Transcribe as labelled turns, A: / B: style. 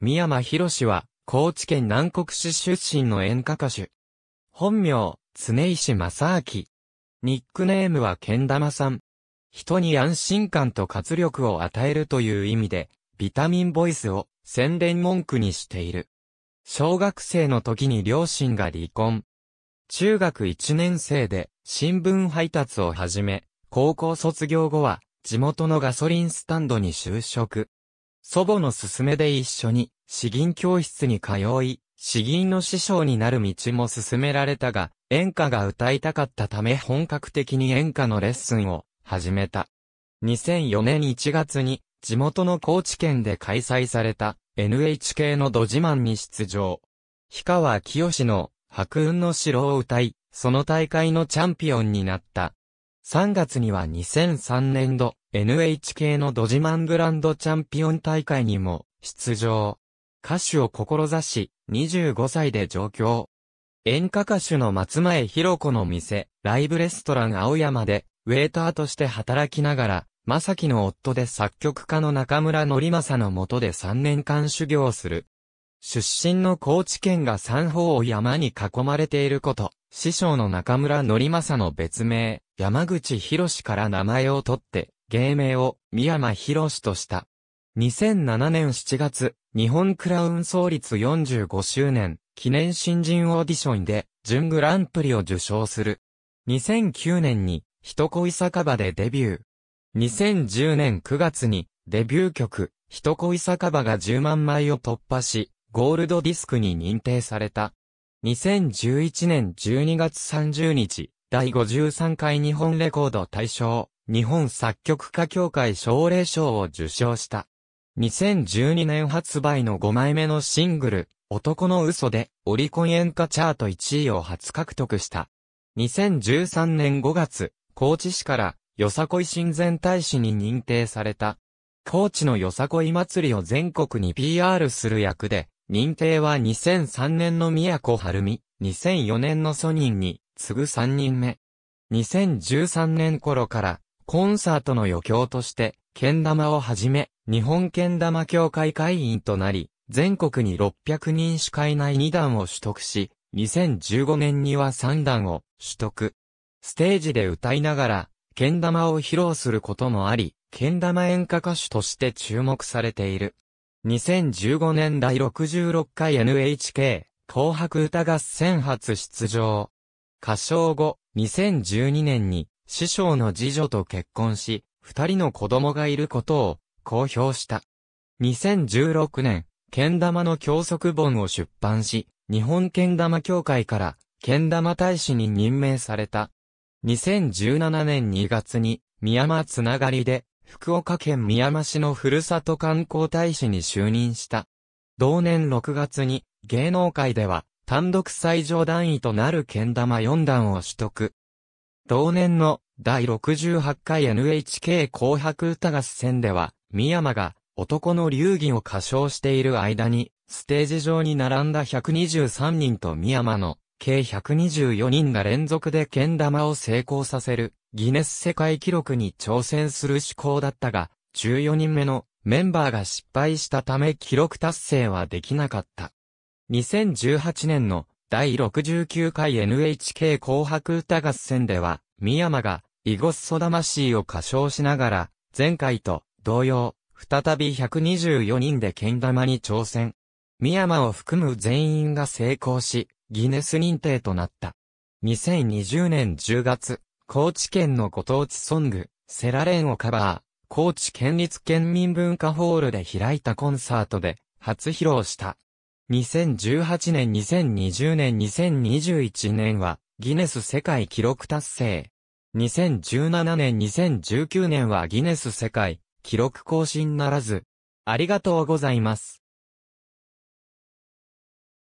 A: 三山博士は、高知県南国市出身の演歌歌手。本名、常石正明。ニックネームは剣玉さん。人に安心感と活力を与えるという意味で、ビタミンボイスを宣伝文句にしている。小学生の時に両親が離婚。中学1年生で新聞配達を始め、高校卒業後は地元のガソリンスタンドに就職。祖母の勧めで一緒に、詩吟教室に通い、詩吟の師匠になる道も勧められたが、演歌が歌いたかったため本格的に演歌のレッスンを始めた。2004年1月に、地元の高知県で開催された NHK のド自慢に出場。氷川清の白雲の城を歌い、その大会のチャンピオンになった。3月には2003年度 NHK のドジマングランドチャンピオン大会にも出場。歌手を志し、25歳で上京。演歌歌手の松前博子の店、ライブレストラン青山で、ウェイターとして働きながら、正樹の夫で作曲家の中村則さのもとで3年間修行する。出身の高知県が三方を山に囲まれていること、師匠の中村則政の別名、山口博士から名前を取って、芸名を三山博士とした。2007年7月、日本クラウン創立45周年記念新人オーディションで準グランプリを受賞する。2009年に人恋酒場でデビュー。2010年9月にデビュー曲人恋酒場が10万枚を突破し、ゴールドディスクに認定された。2011年12月30日、第53回日本レコード大賞、日本作曲家協会奨励賞を受賞した。2012年発売の5枚目のシングル、男の嘘で、オリコン演歌チャート1位を初獲得した。2013年5月、高知市から、よさこい親善大使に認定された。高知のよさこい祭りを全国に PR する役で、認定は2003年の宮古晴美、2004年のソニンに次ぐ3人目。2013年頃からコンサートの余興として、剣玉をはじめ、日本剣玉協会会員となり、全国に600人しかいない2段を取得し、2015年には3段を取得。ステージで歌いながら、剣玉を披露することもあり、剣玉演歌歌手として注目されている。2015年第66回 NHK 紅白歌合戦初出場。歌唱後、2012年に師匠の次女と結婚し、二人の子供がいることを公表した。2016年、剣玉の教則本を出版し、日本剣玉協会から剣玉大使に任命された。2017年2月に、宮間つながりで、福岡県宮山市のふるさと観光大使に就任した。同年6月に芸能界では単独最上段位となる剣玉4段を取得。同年の第68回 NHK 紅白歌合戦では、三山が男の流儀を歌唱している間に、ステージ上に並んだ123人と三山の計124人が連続で剣玉を成功させる、ギネス世界記録に挑戦する思考だったが、14人目のメンバーが失敗したため記録達成はできなかった。2018年の第69回 NHK 紅白歌合戦では、三山がイゴッソ魂を歌唱しながら、前回と同様、再び124人で剣玉に挑戦。三山を含む全員が成功し、ギネス認定となった。2020年10月、高知県のご当地ソング、セラレンをカバー、高知県立県民文化ホールで開いたコンサートで初披露した。2018年2020年2021年はギネス世界記録達成。2017年2019年はギネス世界記録更新ならず。ありがとうございます。